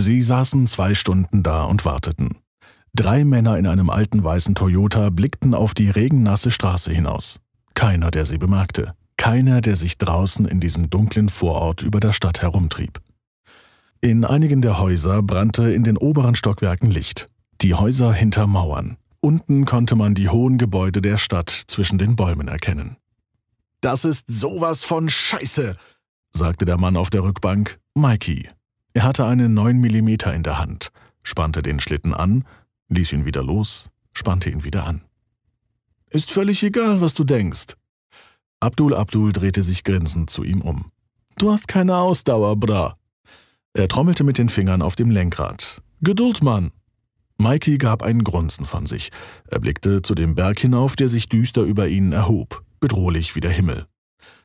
Sie saßen zwei Stunden da und warteten. Drei Männer in einem alten weißen Toyota blickten auf die regennasse Straße hinaus. Keiner, der sie bemerkte. Keiner, der sich draußen in diesem dunklen Vorort über der Stadt herumtrieb. In einigen der Häuser brannte in den oberen Stockwerken Licht. Die Häuser hinter Mauern. Unten konnte man die hohen Gebäude der Stadt zwischen den Bäumen erkennen. Das ist sowas von Scheiße, sagte der Mann auf der Rückbank, Mikey, er hatte einen 9 mm in der Hand, spannte den Schlitten an, ließ ihn wieder los, spannte ihn wieder an. Ist völlig egal, was du denkst. Abdul Abdul drehte sich grinsend zu ihm um. Du hast keine Ausdauer, Bra. Er trommelte mit den Fingern auf dem Lenkrad. Geduld, Mann! Mikey gab einen Grunzen von sich. Er blickte zu dem Berg hinauf, der sich düster über ihnen erhob, bedrohlich wie der Himmel.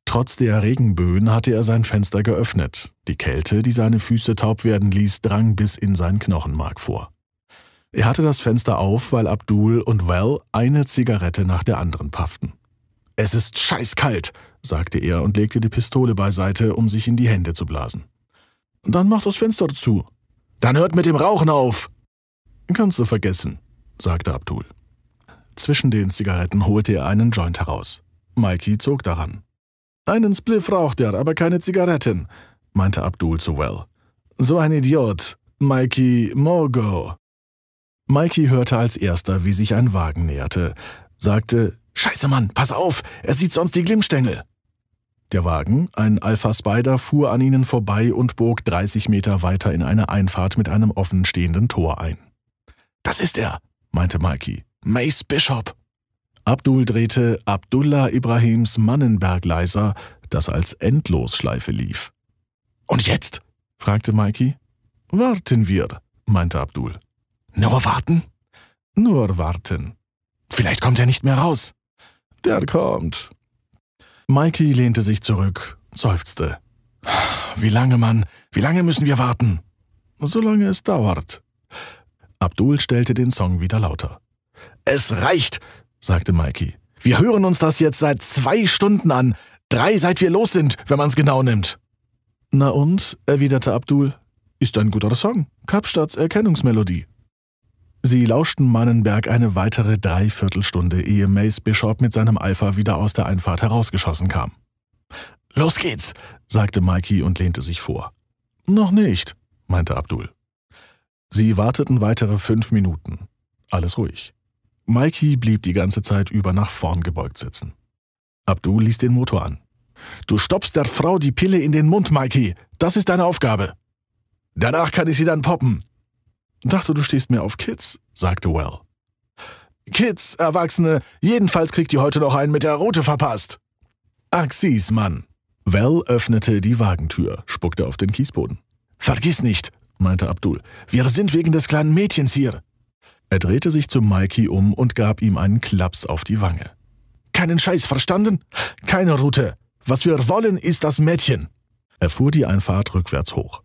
Trotz der Regenböen hatte er sein Fenster geöffnet. Die Kälte, die seine Füße taub werden ließ, drang bis in sein Knochenmark vor. Er hatte das Fenster auf, weil Abdul und Val eine Zigarette nach der anderen pafften. Es ist scheißkalt, sagte er und legte die Pistole beiseite, um sich in die Hände zu blasen. Dann mach das Fenster zu. Dann hört mit dem Rauchen auf. Kannst du vergessen, sagte Abdul. Zwischen den Zigaretten holte er einen Joint heraus. Mikey zog daran. Einen Spliff raucht er, aber keine Zigaretten, meinte Abdul zu Well. So ein Idiot, Mikey Morgo. Mikey hörte als erster, wie sich ein Wagen näherte, sagte, Scheiße Mann, pass auf, er sieht sonst die Glimmstängel. Der Wagen, ein Alpha Spider, fuhr an ihnen vorbei und bog 30 Meter weiter in eine Einfahrt mit einem offenstehenden Tor ein. Das ist er, meinte Mikey. Mace Bishop. Abdul drehte Abdullah Ibrahims Mannenberg leiser, das als Endlosschleife lief. Und jetzt? fragte Mikey. Warten wir, meinte Abdul. Nur warten? Nur warten. Vielleicht kommt er nicht mehr raus. Der kommt. Mikey lehnte sich zurück, seufzte. Wie lange, Mann? Wie lange müssen wir warten? Solange es dauert. Abdul stellte den Song wieder lauter. Es reicht! sagte Mikey. Wir hören uns das jetzt seit zwei Stunden an. Drei, seit wir los sind, wenn man es genau nimmt. Na und? erwiderte Abdul. Ist ein guter Song. Kapstadts Erkennungsmelodie. Sie lauschten Mannenberg eine weitere Dreiviertelstunde, ehe Mace Bishop mit seinem Alpha wieder aus der Einfahrt herausgeschossen kam. Los geht's, sagte Mikey und lehnte sich vor. Noch nicht, meinte Abdul. Sie warteten weitere fünf Minuten. Alles ruhig. Mikey blieb die ganze Zeit über nach vorn gebeugt sitzen. Abdul ließ den Motor an. Du stoppst der Frau die Pille in den Mund, Mikey. Das ist deine Aufgabe. Danach kann ich sie dann poppen. Dachte, du stehst mir auf Kids, sagte Well. Kids, Erwachsene, jedenfalls kriegt ihr heute noch einen mit der Rote verpasst. Axis, Mann. Well öffnete die Wagentür, spuckte auf den Kiesboden. Vergiss nicht, meinte Abdul, wir sind wegen des kleinen Mädchens hier. Er drehte sich zu Mikey um und gab ihm einen Klaps auf die Wange. Keinen Scheiß, verstanden? Keine Route. Was wir wollen, ist das Mädchen. Er fuhr die Einfahrt rückwärts hoch.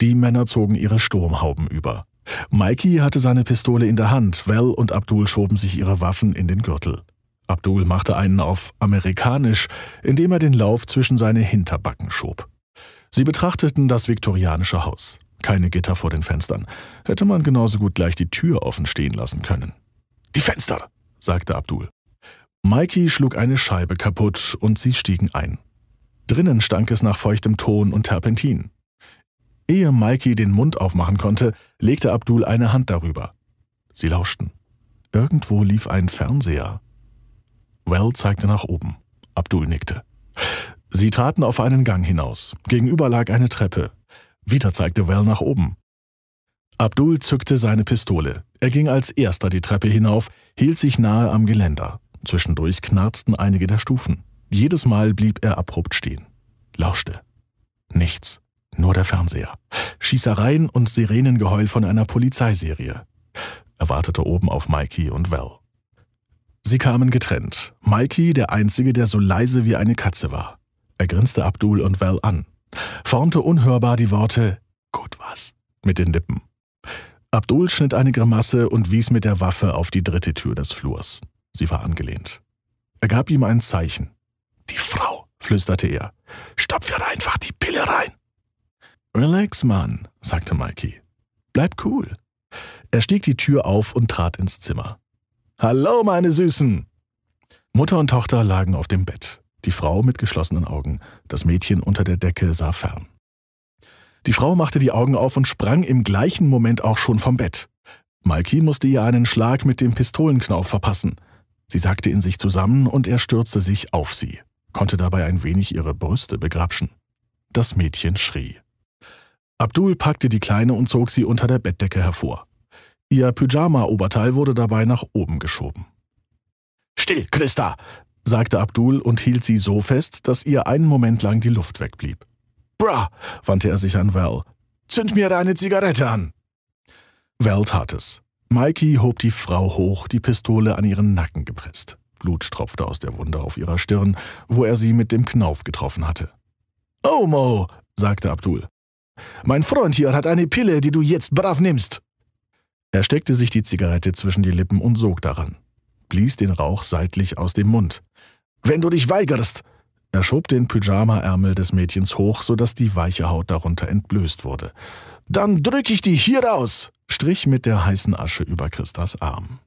Die Männer zogen ihre Sturmhauben über. Mikey hatte seine Pistole in der Hand, Val und Abdul schoben sich ihre Waffen in den Gürtel. Abdul machte einen auf amerikanisch, indem er den Lauf zwischen seine Hinterbacken schob. Sie betrachteten das viktorianische Haus keine Gitter vor den Fenstern. Hätte man genauso gut gleich die Tür offen stehen lassen können. Die Fenster, sagte Abdul. Mikey schlug eine Scheibe kaputt und sie stiegen ein. Drinnen stank es nach feuchtem Ton und Terpentin. Ehe Mikey den Mund aufmachen konnte, legte Abdul eine Hand darüber. Sie lauschten. Irgendwo lief ein Fernseher. Well zeigte nach oben. Abdul nickte. Sie traten auf einen Gang hinaus. Gegenüber lag eine Treppe. Wieder zeigte Val nach oben. Abdul zückte seine Pistole. Er ging als erster die Treppe hinauf, hielt sich nahe am Geländer. Zwischendurch knarzten einige der Stufen. Jedes Mal blieb er abrupt stehen. Lauschte. Nichts. Nur der Fernseher. Schießereien und Sirenengeheul von einer Polizeiserie. Er wartete oben auf Mikey und Val. Sie kamen getrennt. Mikey, der Einzige, der so leise wie eine Katze war. Er grinste Abdul und Val an formte unhörbar die Worte Gut was mit den Lippen. Abdul schnitt eine Grimasse und wies mit der Waffe auf die dritte Tür des Flurs. Sie war angelehnt. Er gab ihm ein Zeichen. Die Frau, flüsterte er. Stopf ihr einfach die Pille rein. Relax, Mann, sagte Mikey. Bleib cool. Er stieg die Tür auf und trat ins Zimmer. Hallo, meine Süßen! Mutter und Tochter lagen auf dem Bett. Die Frau mit geschlossenen Augen. Das Mädchen unter der Decke sah fern. Die Frau machte die Augen auf und sprang im gleichen Moment auch schon vom Bett. Malki musste ihr einen Schlag mit dem Pistolenknauf verpassen. Sie sackte in sich zusammen und er stürzte sich auf sie, konnte dabei ein wenig ihre Brüste begrapschen. Das Mädchen schrie. Abdul packte die Kleine und zog sie unter der Bettdecke hervor. Ihr Pyjama-Oberteil wurde dabei nach oben geschoben. Still, Christa! sagte Abdul und hielt sie so fest, dass ihr einen Moment lang die Luft wegblieb. Bra, wandte er sich an Val. Zünd mir deine Zigarette an. Val tat es. Mikey hob die Frau hoch, die Pistole an ihren Nacken gepresst. Blut tropfte aus der Wunde auf ihrer Stirn, wo er sie mit dem Knauf getroffen hatte. Oh, Mo, sagte Abdul. Mein Freund hier hat eine Pille, die du jetzt brav nimmst. Er steckte sich die Zigarette zwischen die Lippen und sog daran blies den Rauch seitlich aus dem Mund. Wenn du dich weigerst! Er schob den Pyjamaärmel des Mädchens hoch, sodass die weiche Haut darunter entblößt wurde. Dann drück ich dich hier raus! strich mit der heißen Asche über Christas Arm.